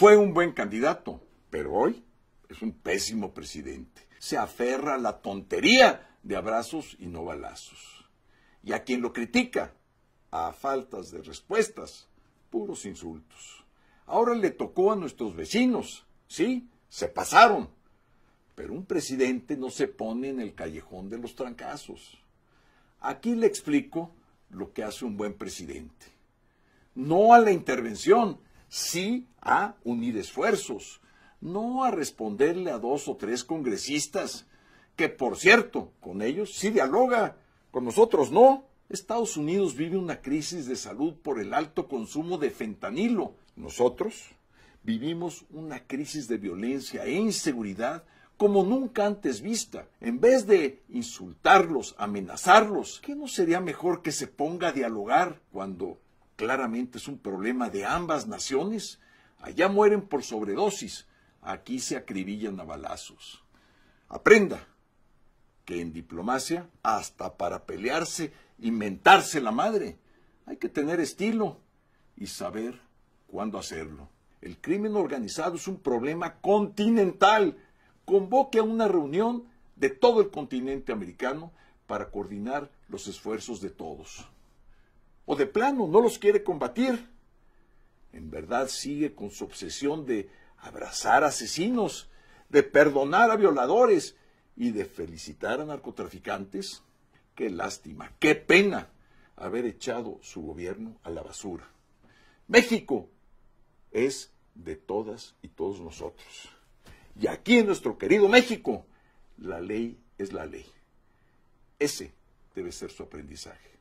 Fue un buen candidato, pero hoy es un pésimo presidente. Se aferra a la tontería de abrazos y no balazos. Y a quien lo critica, a faltas de respuestas, puros insultos. Ahora le tocó a nuestros vecinos, sí, se pasaron. Pero un presidente no se pone en el callejón de los trancazos. Aquí le explico lo que hace un buen presidente. No a la intervención, sí a unir esfuerzos, no a responderle a dos o tres congresistas, que por cierto, con ellos sí dialoga, con nosotros no. Estados Unidos vive una crisis de salud por el alto consumo de fentanilo. Nosotros vivimos una crisis de violencia e inseguridad como nunca antes vista. En vez de insultarlos, amenazarlos, ¿qué no sería mejor que se ponga a dialogar cuando Claramente es un problema de ambas naciones. Allá mueren por sobredosis, aquí se acribillan a balazos. Aprenda que en diplomacia, hasta para pelearse, inventarse la madre, hay que tener estilo y saber cuándo hacerlo. El crimen organizado es un problema continental. Convoque a una reunión de todo el continente americano para coordinar los esfuerzos de todos o de plano no los quiere combatir. En verdad sigue con su obsesión de abrazar asesinos, de perdonar a violadores y de felicitar a narcotraficantes. Qué lástima, qué pena haber echado su gobierno a la basura. México es de todas y todos nosotros. Y aquí en nuestro querido México, la ley es la ley. Ese debe ser su aprendizaje.